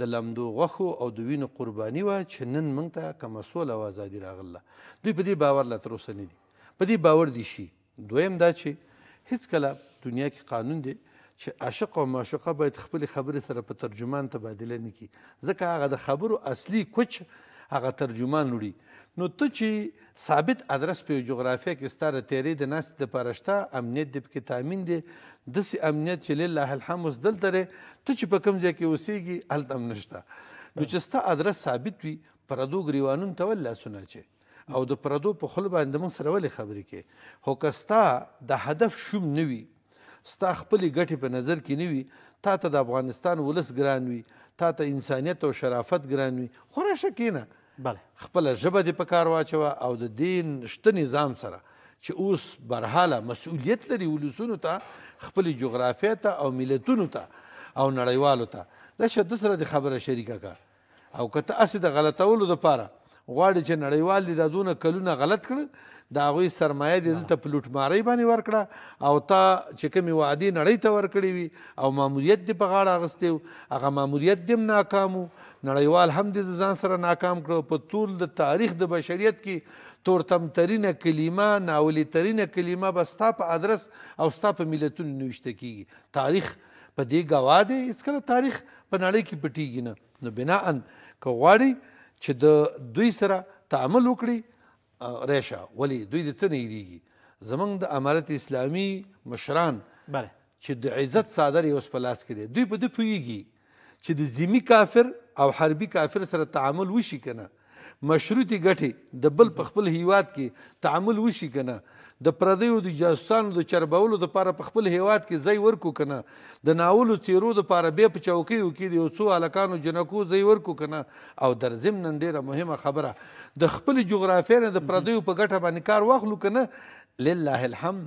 د لمدو غوښو او د وینو قرباني وه چې نن موږ ته کومه سوله او ازادي راغله دوی په دې باور لا تر اوسه نه دي په دې باور دي شي دویم دا چې هیڅکله دنیا کې قانون دی چې عاشق او معشوقه باید خپل خبرې سره په ترجمان تبادله نه کړي ځکه هغه د خبرو اصلي کوچ هغه ترجمان وړي نو ته چې ثابت ادرس په جغرافیه کې ستاره تیری د ناس د پرشته امنیت د پکې تامین دی داسې امنیت چې لله الحمد دلته دی ته چې په کوم ځای کې اوسېږي هلته هم نشته نو چې ستا ادرس ثابت وي پردو ګریوانونو ته ولې لاسونه اچوي او د پردو په خل باندې موږ سره ولې خبرې کوي خو که ستا د هدف شوم نه وي ستا خپلې ګټې په نظر کې نه وي تا ته د افغانستان ولس ګران وي تا ته انسانیت او شرافت ګران وي خو راشه کښېنه بله خپل ژبه دې په کار واچوه او د دین شته نظام سره چې اوس برحاله مسؤلیت لري ولسونو ته خپل جغرافیه ته او ملتونو ته او نړیوالو ته دا چې د سره د خبره شریکه کا او که ته اسې د غلطولو دپاره غواړي چې نړیوال دي دا دونه کلونه غلط کړه د هغوی سرمایه دې دلته په لوټمارۍ باندې ورکړه او تا چې کومې وعدې نړۍ ته ورکړې وي او ماموریت دې په غاړه اخیستی و هغه ماموریت دې هم ناکام و نړیوال هم دې د ځان سره ناکام کړه په طول د تاریخ د بشریت کې تورتمترینه کلمه ناولترینه کلمه به ستا په ادرس او ستا په ملتونو نوشته کیږي تاریخ په دې ګواه دی هیڅکله تاریخ په نړۍ کې پټیږي نه نو بناان که غواړئ چې د دوی سره تعامل وکړي ریشه ولی دوی د څه نه یریږي زمونږ د امارت اسلامي مشران بله چې د عزت صادر یې اوس په لاس کې دی دوی په دې پوهیږي چې د ذمي کافر او حربي کافر سره تعامل وشي که نه مشروطي ګټې د بل په خپل هیواد کې تعامل وشي که نه د پردیو د جاسوسانو د چربولو دپاره په خپل هیواد کې ځای ورکو که نه د ناولو څیرو دپاره بیا په چوکیو کې د یو څو هلکانو جنکو ځای ورکو که نه او در ضمن ډیره مهمه خبره د خپلې جغرافیې نه د پردیو په ګټه باندې کار واخلو که نه لله الحمد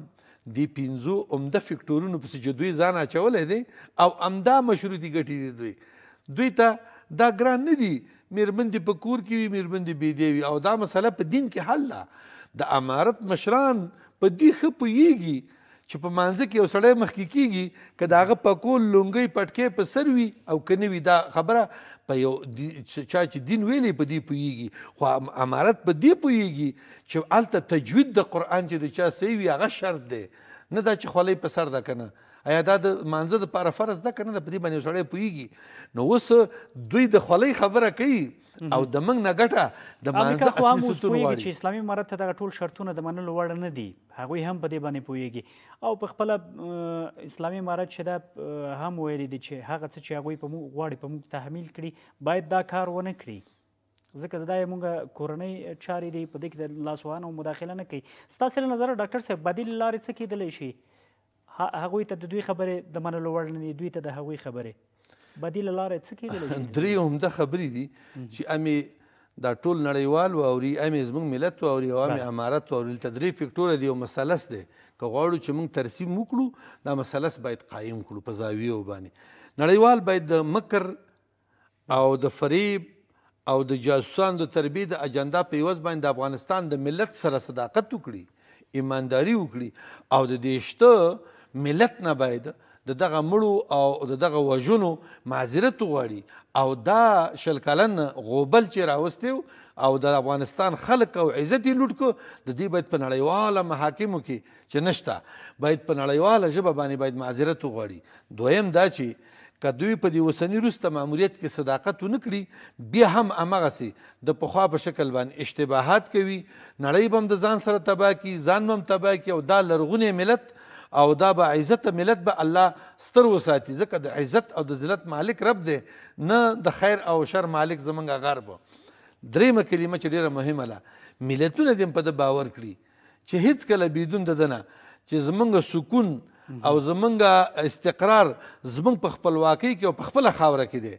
دی پنځو عمده فکټورونو پسې چې دوی ځان اچولی دی او همدا مشروطي ګټې دي دوی دوی ته دا ګران نه دي میرمن دې په کور کې وي میرمن دې بېدې وي او دا مسله په دین کې حل ده د امارت مشران په دې ښه پوهیږي چې په مانځه کې یو سړی مخکې کیږي که د هغه پکول لونګۍ پټکې په سر وي او که نه وي دا خبره په یو چا چې دین ویلی په دې پوهیږي خو امارت په دې پوهیږي چې هلته تجوید د قرآن چې د چا صحیح وي هغه شرط دی نه دا چې خولۍ په سر ده که نه آیا دا د مانزه د پاره فرض ده کنه په دې باندې سړی پویږي نو اوس دوی د خولۍ خبره کوي او د منګ نه ګټه د مانزه اصلي ستون وایي چې اسلامي امارت ته دغه ټول شرطونه د منلو وړ نه دي هغوی هم په دې باندې پویږي او په خپل اسلامي امارت شته هم ویلي دي چې هغه څه چې هغوی په موږ غواړي په موږ تحمیل کړي باید دا کار ونه کړي ځکه زدا موږ کورنۍ چارې دی په دې کې د لاسوهانه مداخله نه کوي ستاسو له نظر ډاکټر صاحب بدیل لارې څه کېدلی شي هغوی ته د دوی خبرې د منلو وړ نه دي دوی ته د هغوی خبرې بدیله لارې څه کېدلی درې عمده خبرې دي چې امې دا ټول نړیوال واوري امې زموږ ملت واوري او امې امارت واوري دلته درې فکټوره دي او مثلث دی که غواړو چې موږ ترسیم وکړو دا مثلث باید قایم کړو په زاویو باندې نړیوال باید د مکر او د فریب او د جاسوسانو د تربیې د اجنډا په عوض باندې د افغانستان د ملت سره صداقت وکړي ایمانداری وکړي او د دې شته ملت نه باید د دغه مړو او د دغه وژنو معذرت وغواړي او دا شل کلن غوبل چې راوستی او د افغانستان خلک او عزت یې لوټ کو د دې باید په نړیواله محاکمو کې چې نشته باید په نړیواله ژبه باندې باید معذرت وغواړي دویم دا چې که دوی په دې اوسني وروسته ماموریت کې صداقت ونه کړي بیا هم همغسې د پخوا په شکل باندې اشتباهات کوي نړۍ به هم د ځان سره تباه کړي ځان به هم تباه کړي او دا لرغونی ملت او دا به عزت ملت به الله ستر وساتي ځکه د عزت او د ذلت مالک رب دی نه د خیر او شر مالک زمونږ غرب دریمه کلمه چې ډیره مهمه ده ملتونه دې په د باور کړي چې هیڅ کله بدون د دنه چې زمونږ سکون او زمونږ استقرار زمونږ په خپلواکۍ کې او په خپله خاوره کې دی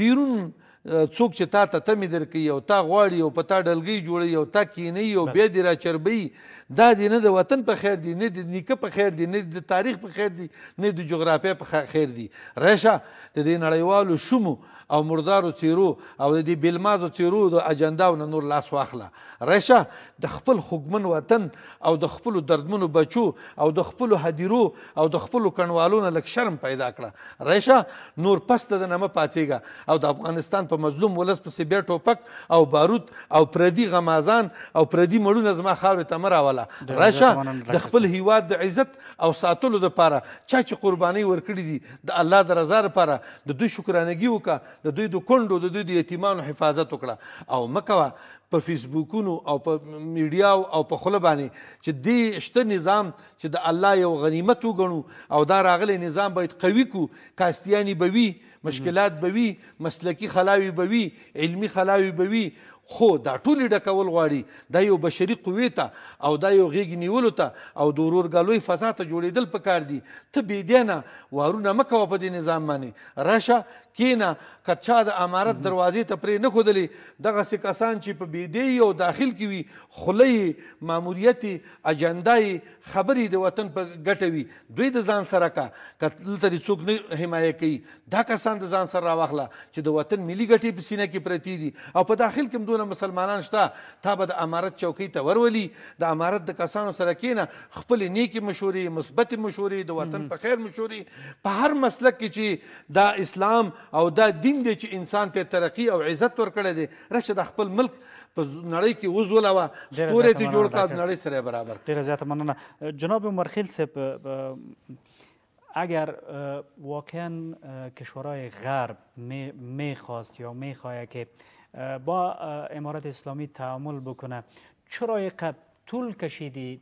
بیرون څوک چې تا ته تمې درکوي او تا غواړي او په تا ډلګۍ جوړوي او تا کینوي او بیا دې راچربوي دا دې نه د وطن په خیر دی نه د نیکه په خیر دی نه د تاریخ په خیر دی نه د جغرافیه په خیر دی راشه د دې نړیوالو شومو او مردارو څیرو او د دې بلمازو څیرو د اجنداو نه نور لاس واخله راشه د خپل خوږمن وطن او د خپلو دردمنو بچو او د خپلو هدیرو او د خپلو کڼوالو نه لږ شرم پیدا کړه راشه نور پسته د نه مه پاڅېږه او د افغانستان په په مظلوم ولس پسې بیا ټوپک او بارود او پردي غمازان او پردي مړونه زما خاورې ته مه راوله راشه د خپل هیواد د عزت او ساتلو دپاره چا چې قربانۍ ورکړي دي د الله د رضا لپاره د دوی شکرانګي وکړه د دوی د کونډو د دوی د یتیمانو حفاظت وکړه او مه کوه په فیسبوکونو او په میډیا او په خوله باندې چې دې شته نظام چې د الله یو غنیمت وګڼو او دا راغلی نظام باید قوي کو کاستیانی به وي مشکلات به وي مسلکي خلاوي به وي علمي خلاوي به وي خو دا ټولې ډکول غواړي دا یو بشري قوې ته او دا یو غېږ نیولو ته او د ورورګالوۍ فضا ته جوړېدل پکار دي ته بېدینه وارونه مه کوه په دې نظام باندې راشه کینه که چا د امارت دروازې ته پرې نه ښودلې دغسې کسان چې په بېدۍ او داخل کې وي خوله یې ماموریت یې اجنډا یې خبرې د وطن په ګټه وي دوی د ځان سره کا که دلته دې څوک نه حمایه کوي دا کسان د ځان سره راواخله چې د وطن ملي ګټې په سینه کې پرتې دي او په داخل کې هم دونه مسلمانان شته تا به د امارت چوکۍ ته ورولي د امارت د کسانو سره کینه خپل نیکی مشورې مثبت مشورې د وطن په خیر مشورې په هر مسلک کې چې دا اسلام او دا دین دی چې انسان ته ترقی او عزت ورکړی دی راشه د خپل ملک په نړۍ کې وزولوه ستورې ته جوړ کړه نړۍ سره برابر ډیره زیاته مننه جناب مرخیل صاحب اگر واقعا کشورهای غرب میخواست یا میخواهد که با امارات اسلامی تعامل بکنه چرا یک طول کشیدی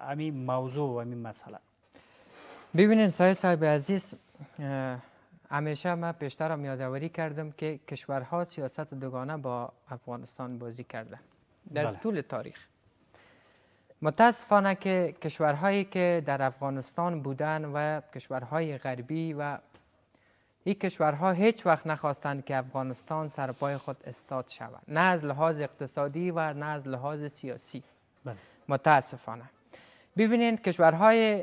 امی موضوع و امی مسئله ببینید سایه صاحب عزیز همیشه من هم یادآوری کردم که کشورها سیاست دوگانه با افغانستان بازی کردن در بله. طول تاریخ متاسفانه که کشورهایی که در افغانستان بودن و کشورهای غربی و این کشورها هیچ وقت نخواستند که افغانستان سرپای خود استاد شود نه از لحاظ اقتصادی و نه از لحاظ سیاسی بله. متاسفانه ببینید کشورهای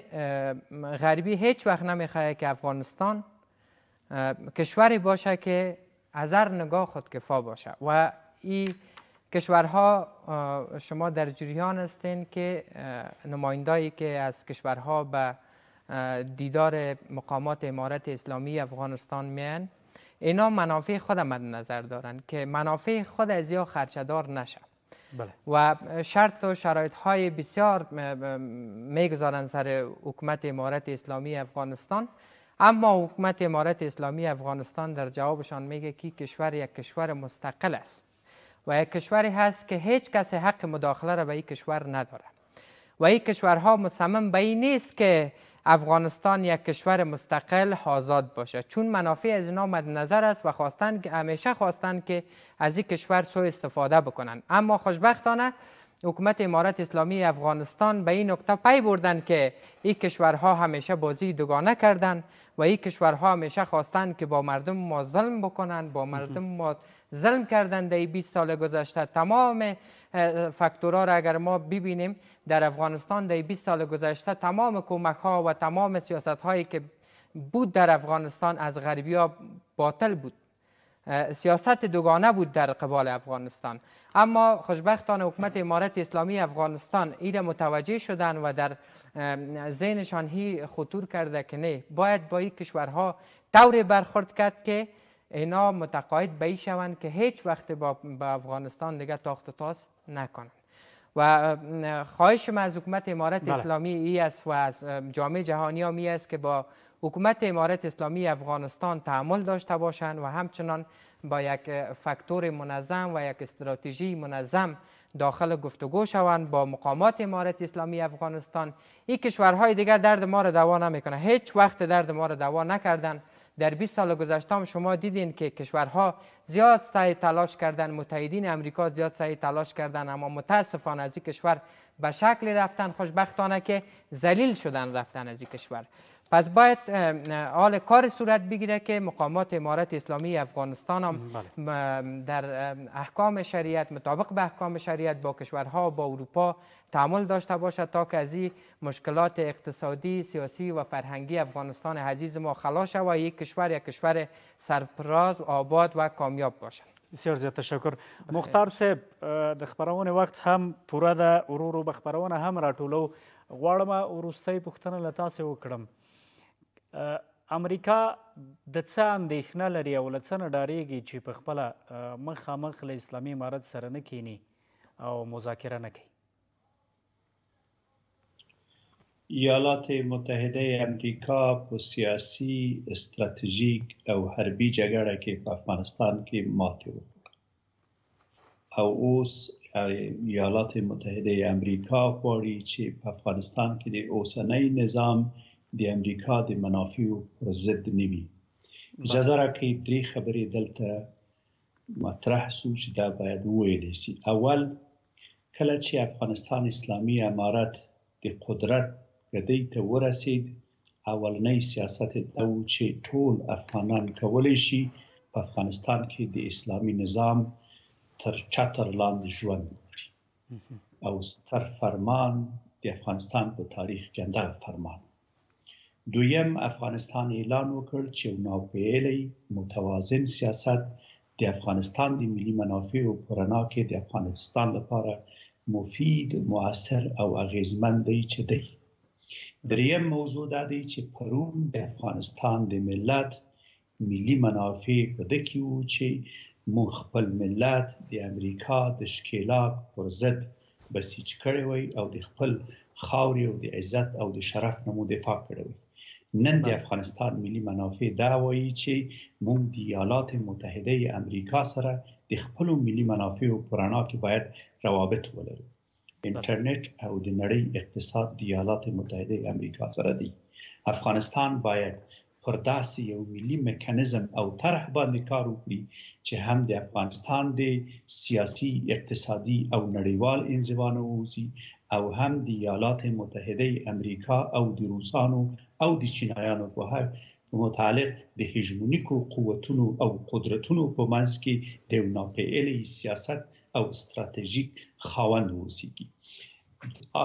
غربی هیچ وقت نمیخواه که افغانستان کشوری باشه که از هر نگاه کفا باشه و این کشورها شما در جریان هستین که نمایندایی که از کشورها به دیدار مقامات امارت اسلامی افغانستان میان اینا منافع خود مد نظر دارن که منافع خود از یا خرچدار نشه بله. و شرط و شرایط های بسیار میگذارن سر حکومت امارت اسلامی افغانستان اما حکومت امارت اسلامی افغانستان در جوابشان میگه که کشور یک کشور مستقل است و یک کشوری هست که هیچ کس حق مداخله را به این کشور نداره و این کشورها مصمم به این نیست که افغانستان یک کشور مستقل آزاد باشه چون منافع از اینا مد نظر است و خواستن که همیشه خواستن که از این کشور سوء استفاده بکنن اما خوشبختانه حکومت امارت اسلامی افغانستان به این نکته پی بردن که این کشورها همیشه بازی دوگانه کردن و این کشورها همیشه خواستن که با مردم ما ظلم بکنن با مردم ما ظلم کردن در 20 سال گذشته تمام فاکتورها را اگر ما ببینیم در افغانستان در 20 سال گذشته تمام کمک ها و تمام سیاست هایی که بود در افغانستان از غربی ها باطل بود سیاست دوگانه بود در قبال افغانستان اما خوشبختانه حکومت امارت اسلامی افغانستان ایر متوجه شدن و در ذهنشان هی خطور کرده که نه باید با این کشورها طور برخورد کرد که اینا متقاعد به شوند که هیچ وقت با, افغانستان دیگه تاخت و تاس نکنند و خواهش ما از حکومت امارت بله. اسلامی ای است و از جامعه جهانی ای است که با حکومت امارت اسلامی افغانستان تعامل داشته باشند و همچنان با یک فکتور منظم و یک استراتژی منظم داخل گفتگو شوند با مقامات امارت اسلامی افغانستان این کشورهای دیگر درد ما را دوا نمیکنه هیچ وقت درد ما را دوا نکردن در 20 سال گذشته شما دیدین که کشورها زیاد سعی تلاش کردن متحدین امریکا زیاد سعی تلاش کردن اما متاسفانه از این کشور به شکلی رفتن خوشبختانه که ذلیل شدن رفتن از این کشور پس باید حال کار صورت بگیره که مقامات امارت اسلامی افغانستان هم بله. در احکام شریعت مطابق به احکام شریعت با کشورها با اروپا تعامل داشته باشد تا که از این مشکلات اقتصادی، سیاسی و فرهنگی افغانستان عزیز ما خلاص شود و یک کشور یک کشور سرپراز، آباد و کامیاب باشد. بسیار زیاد تشکر بله. مختار صاحب د خبرونه وقت هم پوره ده به بخبرونه هم راټولو غواړم وروستۍ پوښتنه له تاسې وکړم امریکا د څه اندېښنه لري او له څه نه ډارېږي چې په خپله مخامخ له اسلامي امارت سره نه کینی او مذاکره نه کوي ایالات متحده امریکا په سیاسي استراتیژیک او حربي جګړه کې په افغانستان کې ماتې وکړه او اوس ایالات متحده امریکا غواړي چې په افغانستان کې د اوسنۍ نظام د امریکا د منافعو پر ضد نه وي اجازه راکړئ درې خبرې دلته مطرح سو چې دا باید وویل شي اول کله چې افغانستان اسلامي امارت د قدرت ګدۍ ته ورسید اولنی سیاست دا و چې ټول افغانان کولی شي په افغانستان کې د اسلامي نظام تر چتر لاندې ژوند وکړي او تر فرمان د افغانستان په تاریخ کې انده فرمان دویم افغانستان اعلان وکړ چې یو ناپېیلی متوازن سیاست د افغانستان د ملي منافعو په رڼا کې د افغانستان لپاره مفید مؤثر او اغیزمن دی چې دی دریم موضوع دا دی چې پرون د افغانستان د ملت ملي منافع په دکې وو چې مون خپل ملت د امریکا د شکیلاک پر ضد بسیج کړی وي او د خپل خاورې او د عزت او د شرف نمو دفاع کړی وي نن د افغانستان ملي منافع دا وایي چې موږ د ایالات متحده امریکا سره د خپل ملي منافعو پرانا کې باید روابط ولرو انټرنیټ او د نړۍ اقتصاد د ایالات متحده امریکا سره دی افغانستان باید پر داسې یو ملي میکانیزم او طرح باندې کار وکړي چې هم د افغانستان د سیاسي اقتصادي او نړیوال انزوا نه ووځي او هم د ایالات متحده امریکا او د روسانو او د چینایانو په هر متعلق د هژمونیکو قوتونو او قدرتونو په منځ کې د ناپېلې سیاست او ستراتیژیک خاوند اوسېږي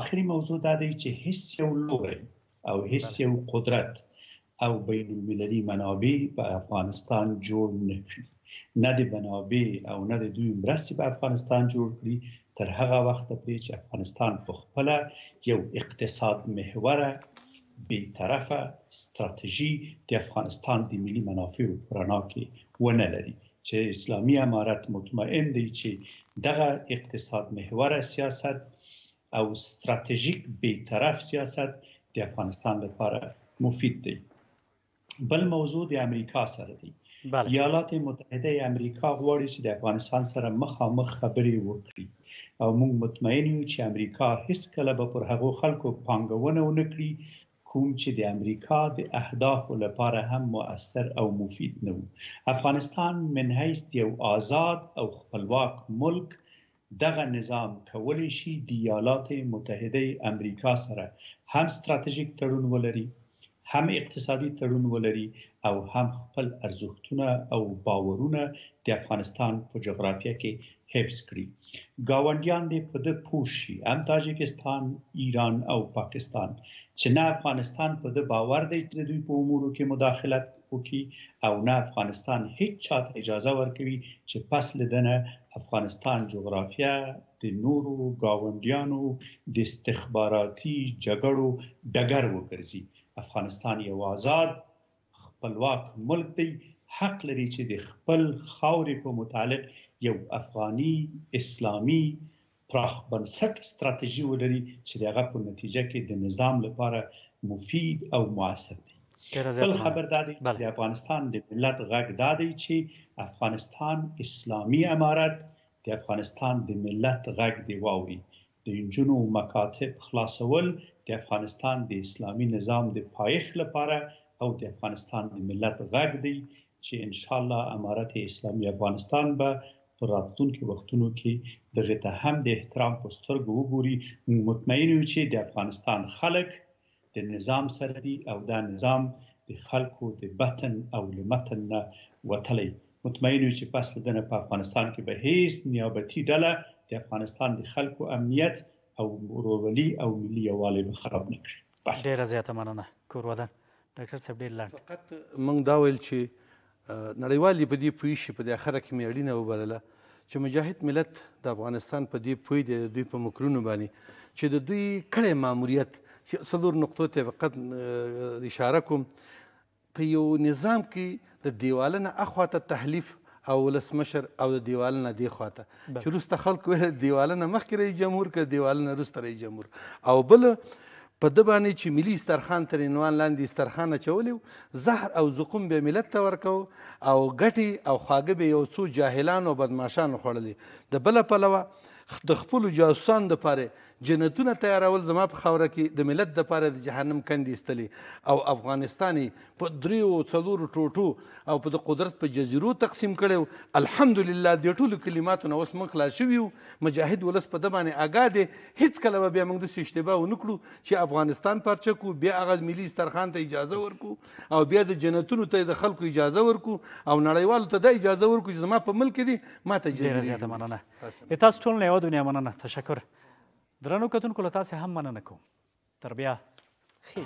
آخري موضوع دا دی چې هیڅ یو لوری او هیڅ یو قدرت او بین المللي منابع په افغانستان جوړ نه کړي نه د منابع او نه د دوی مرستې په افغانستان جوړ کړي تر هغه وخت پورې چې افغانستان په خپل یو اقتصاد محوره به طرفه ستراتیژي د افغانستان د ملي منافعو پرانا کې ونه لري چې اسلامي امارت مطمئن دی چې دغه اقتصاد محوره سیاست او ستراتیژیک به طرف سیاست د افغانستان لپاره مفید دی بل موضوع د امریکا سره دی بله. ایالات متحده امریکا غواړي چې د افغانستان سره مخامخ خبرې وکړي او موږ مطمئن یو چې امریکا هیڅ کله به پر هغو خلکو پانګونه ونه کړي کوم چې د امریکا د اهدافو لپاره هم مؤثر او مفید نه وو افغانستان من هیڅ یو آزاد او خپلواک ملک دغه نظام کولی شي د ایالات متحده امریکا سره هم ستراتیژیک تړون ولري هم اقتصادي تړون ولري او هم خپل ارزښتونه او باورونه د افغانستان په جغرافیه کې حفظ کړي گاونډیان دې په د پوشي هم تاجکستان ایران او پاکستان چې نه افغانستان په د باور دی چې دوی په امورو کې مداخلت وکړي او نه افغانستان هیڅ چاته اجازه ورکوي چې پس لدنه افغانستان جغرافیه د نورو گاونډیانو د استخباراتي جګړو دګر وګرځي افغانستان یو آزاد خپلواک ملک دی حق لري چې د خپل خاورې په متعلق یو افغاني اسلامي پراخ بنسټ ستراتیژي ولري چې دغه په نتیجه کې د نظام لپاره مفید او موثر دی بل خبر دادی د افغانستان د ملت غږ دادی چې افغانستان اسلامی امارت د افغانستان د ملت غږ دی واوري د انجونو مکاتب خلاصول د افغانستان د اسلامي نظام د پایښت لپاره او د افغانستان د ملت غږ دی چې ان شاء الله امارت اسلامي افغانستان به پر راتلونکو وختونو کې دغه ته هم د احترام په سترګو وګوري مطمئن یو چې د افغانستان خلک د نظام سره دی او دا نظام د خلکو د بطن او لمتن نه وتلی مطمئن یو چې پس دنه په افغانستان کې به هیڅ نیابتي ډله د افغانستان د خلکو امنیت او ورورولي او ملي یووالی به خراب نه کړي ډیره زیاته مننه کورودن ډاکټر صاحب ډیر لاند فقط موږ دا ویل چې نړیوال دی په دې پوي شي په دې اخره کې مې اړینه وبلله چې مجاهد ملت د افغانستان په دې پوي دی دوی په مکرونو باندې چې د دوی کړي ماموریت څلور نقطو ته فقط اشاره کوم په یو نظام کې د دیوالنه اخواته تحلیف او ولسمشر او د دیوال نه دی خواته چې روسته خلک ویل دیوال نه مخکې رئیس جمهور که دیوال نه روسته رئیس جمهور او بل په د باندې چې ملي استرخان تر عنوان لاندې استرخان اچولی زهر او زقوم به ملت ته ورکو او ګټې او خواږه به یو څو جاهلان او بدمعشانو خوړلې د بله پلوه د خپلو جاسوسانو دپاره جنتونه تیارول زما په خاوره کې د ملت دپاره د جهنم کندې ایستلې او افغانستان په دریو څلورو ټوټو او په د قدرت په جزیرو تقسیم کړی و الحمدلله دې ټولو کلماتو نه اوس موږ خلاص شوي یو مجاهد ولس په ده باندې آګاه دی هېڅکله به بیا موږ داسې اشتباه ونه کړو چې افغانستان پارچه کړو بیا هغه ملي دسترخوان ته اجازه ورکو او بیا د جنتونو ته د خلکو اجازه ورکو او نړیوالو ته دا اجازه ورکو چې زما په ملک دي ما ته اجازه ډېره زیاته مننه د تاسو ټولو نه یوه دنیا مننه تشکر درنو کتونکو له تاسې هم مننه کوم تر بیا ښه